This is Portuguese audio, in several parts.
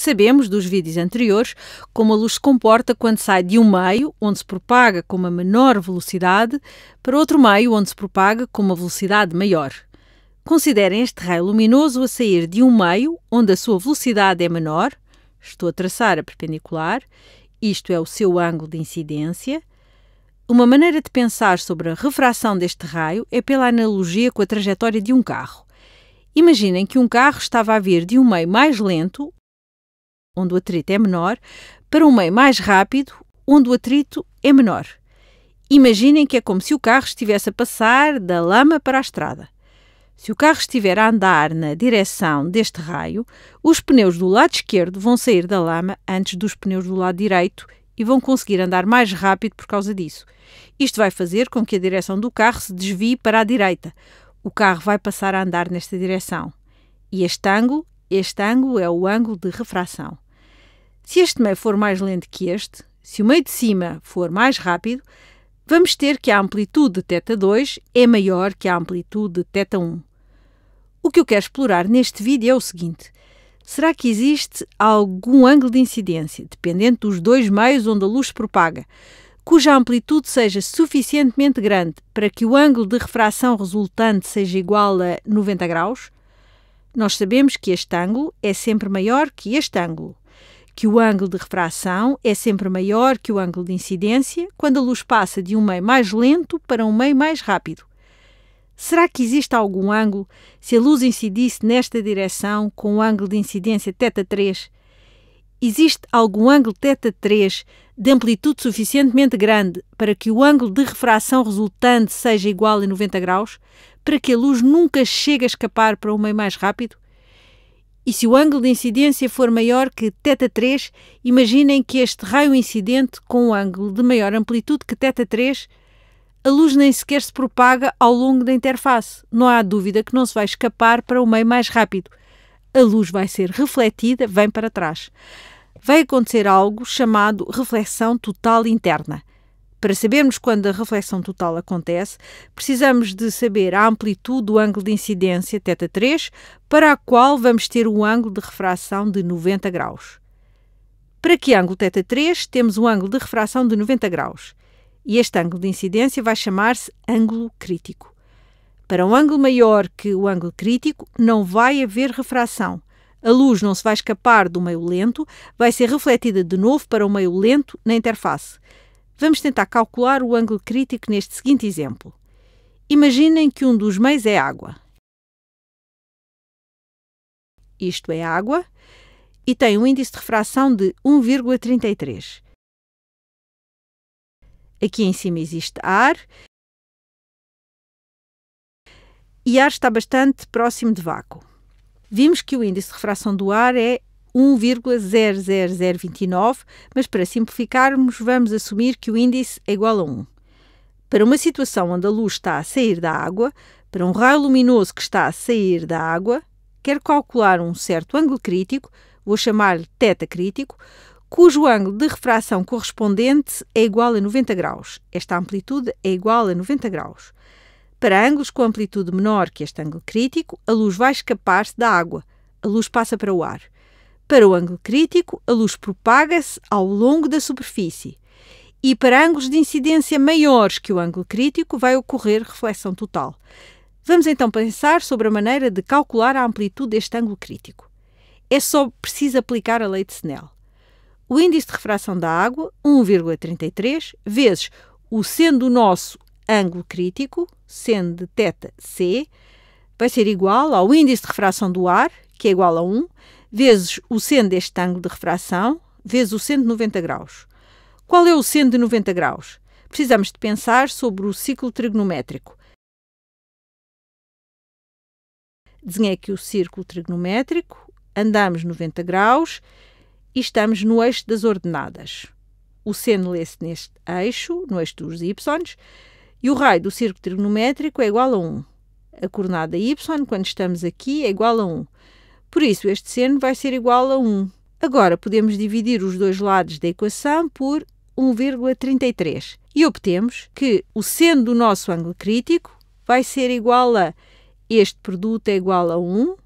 Sabemos dos vídeos anteriores como a luz se comporta quando sai de um meio, onde se propaga com uma menor velocidade, para outro meio, onde se propaga com uma velocidade maior. Considerem este raio luminoso a sair de um meio, onde a sua velocidade é menor, estou a traçar a perpendicular, isto é o seu ângulo de incidência. Uma maneira de pensar sobre a refração deste raio é pela analogia com a trajetória de um carro. Imaginem que um carro estava a vir de um meio mais lento, onde o atrito é menor, para um meio mais rápido, onde o atrito é menor. Imaginem que é como se o carro estivesse a passar da lama para a estrada. Se o carro estiver a andar na direção deste raio, os pneus do lado esquerdo vão sair da lama antes dos pneus do lado direito e vão conseguir andar mais rápido por causa disso. Isto vai fazer com que a direção do carro se desvie para a direita. O carro vai passar a andar nesta direção. E este ângulo, este ângulo é o ângulo de refração. Se este meio for mais lento que este, se o meio de cima for mais rápido, vamos ter que a amplitude de θ2 é maior que a amplitude de θ1. O que eu quero explorar neste vídeo é o seguinte. Será que existe algum ângulo de incidência, dependente dos dois meios onde a luz se propaga, cuja amplitude seja suficientemente grande para que o ângulo de refração resultante seja igual a 90 graus? Nós sabemos que este ângulo é sempre maior que este ângulo que o ângulo de refração é sempre maior que o ângulo de incidência quando a luz passa de um meio mais lento para um meio mais rápido. Será que existe algum ângulo se a luz incidisse nesta direção com o ângulo de incidência θ3? Existe algum ângulo θ3 de amplitude suficientemente grande para que o ângulo de refração resultante seja igual a 90 graus, para que a luz nunca chegue a escapar para um meio mais rápido? E se o ângulo de incidência for maior que θ3, imaginem que este raio incidente com um ângulo de maior amplitude que θ3, a luz nem sequer se propaga ao longo da interface. Não há dúvida que não se vai escapar para o meio mais rápido. A luz vai ser refletida, vem para trás. Vai acontecer algo chamado reflexão total interna. Para sabermos quando a reflexão total acontece, precisamos de saber a amplitude do ângulo de incidência θ3, para a qual vamos ter um ângulo de refração de 90 graus. Para que ângulo θ3 temos um ângulo de refração de 90 graus, e este ângulo de incidência vai chamar-se ângulo crítico. Para um ângulo maior que o ângulo crítico, não vai haver refração. A luz não se vai escapar do meio lento, vai ser refletida de novo para o meio lento na interface. Vamos tentar calcular o ângulo crítico neste seguinte exemplo. Imaginem que um dos meios é água. Isto é água e tem um índice de refração de 1,33. Aqui em cima existe ar e ar está bastante próximo de vácuo. Vimos que o índice de refração do ar é 1,00029, mas para simplificarmos, vamos assumir que o índice é igual a 1. Para uma situação onde a luz está a sair da água, para um raio luminoso que está a sair da água, quero calcular um certo ângulo crítico, vou chamar-lhe θ crítico, cujo ângulo de refração correspondente é igual a 90 graus. Esta amplitude é igual a 90 graus. Para ângulos com amplitude menor que este ângulo crítico, a luz vai escapar-se da água. A luz passa para o ar. Para o ângulo crítico, a luz propaga-se ao longo da superfície. E para ângulos de incidência maiores que o ângulo crítico, vai ocorrer reflexão total. Vamos então pensar sobre a maneira de calcular a amplitude deste ângulo crítico. É só preciso aplicar a lei de Snell. O índice de refração da água, 1,33, vezes o sendo do nosso ângulo crítico, sendo de θc, vai ser igual ao índice de refração do ar, que é igual a 1, vezes o seno deste ângulo de refração, vezes o seno de 90 graus. Qual é o seno de 90 graus? Precisamos de pensar sobre o ciclo trigonométrico. Desenhei aqui o círculo trigonométrico, andamos 90 graus e estamos no eixo das ordenadas. O seno lê-se neste eixo, no eixo dos y, e o raio do círculo trigonométrico é igual a 1. A coordenada y, quando estamos aqui, é igual a 1. Por isso, este seno vai ser igual a 1. Agora, podemos dividir os dois lados da equação por 1,33 e obtemos que o seno do nosso ângulo crítico vai ser igual a este produto é igual a 1,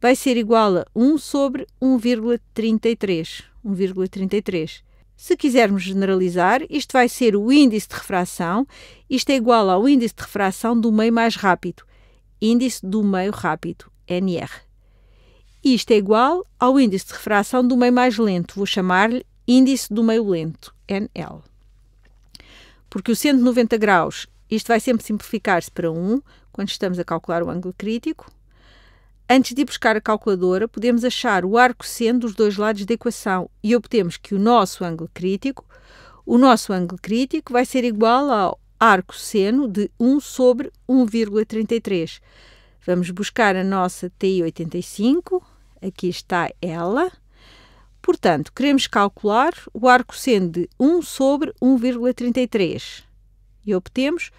vai ser igual a 1 sobre 1,33. 1,33. Se quisermos generalizar, isto vai ser o índice de refração, isto é igual ao índice de refração do meio mais rápido, índice do meio rápido, NR. E isto é igual ao índice de refração do meio mais lento, vou chamar-lhe índice do meio lento, NL. Porque o 190 graus, isto vai sempre simplificar-se para 1, quando estamos a calcular o ângulo crítico. Antes de ir buscar a calculadora, podemos achar o arco seno dos dois lados da equação e obtemos que o nosso ângulo crítico, o nosso ângulo crítico vai ser igual ao arco seno de 1 sobre 1,33. Vamos buscar a nossa TI 85, Aqui está ela. Portanto, queremos calcular o arco seno de 1 sobre 1,33 e obtemos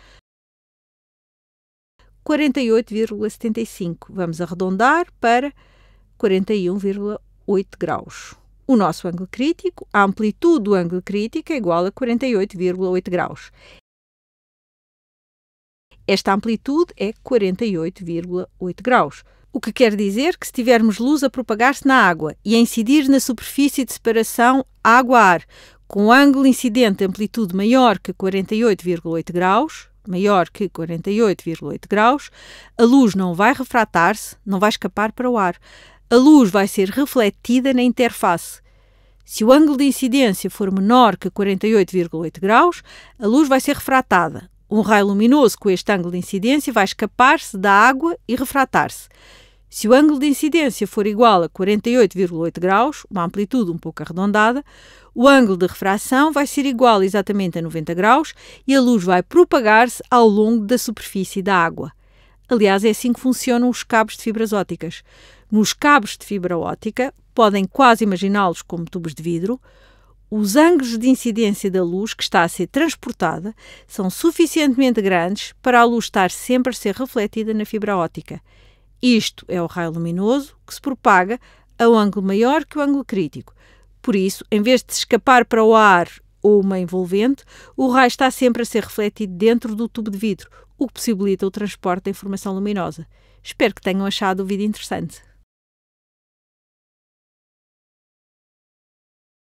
48,75. Vamos arredondar para 41,8 graus. O nosso ângulo crítico, a amplitude do ângulo crítico é igual a 48,8 graus. Esta amplitude é 48,8 graus. O que quer dizer que se tivermos luz a propagar-se na água e a incidir na superfície de separação água-ar, com ângulo incidente de amplitude maior que 48,8 graus, maior que 48,8 graus, a luz não vai refratar-se, não vai escapar para o ar. A luz vai ser refletida na interface. Se o ângulo de incidência for menor que 48,8 graus, a luz vai ser refratada. Um raio luminoso com este ângulo de incidência vai escapar-se da água e refratar-se. Se o ângulo de incidência for igual a 48,8 graus, uma amplitude um pouco arredondada, o ângulo de refração vai ser igual exatamente a 90 graus e a luz vai propagar-se ao longo da superfície da água. Aliás, é assim que funcionam os cabos de fibras óticas. Nos cabos de fibra ótica, podem quase imaginá-los como tubos de vidro, os ângulos de incidência da luz que está a ser transportada são suficientemente grandes para a luz estar sempre a ser refletida na fibra ótica isto é o raio luminoso que se propaga a um ângulo maior que o ângulo crítico. Por isso, em vez de escapar para o ar ou uma envolvente, o raio está sempre a ser refletido dentro do tubo de vidro, o que possibilita o transporte da informação luminosa. Espero que tenham achado o vídeo interessante.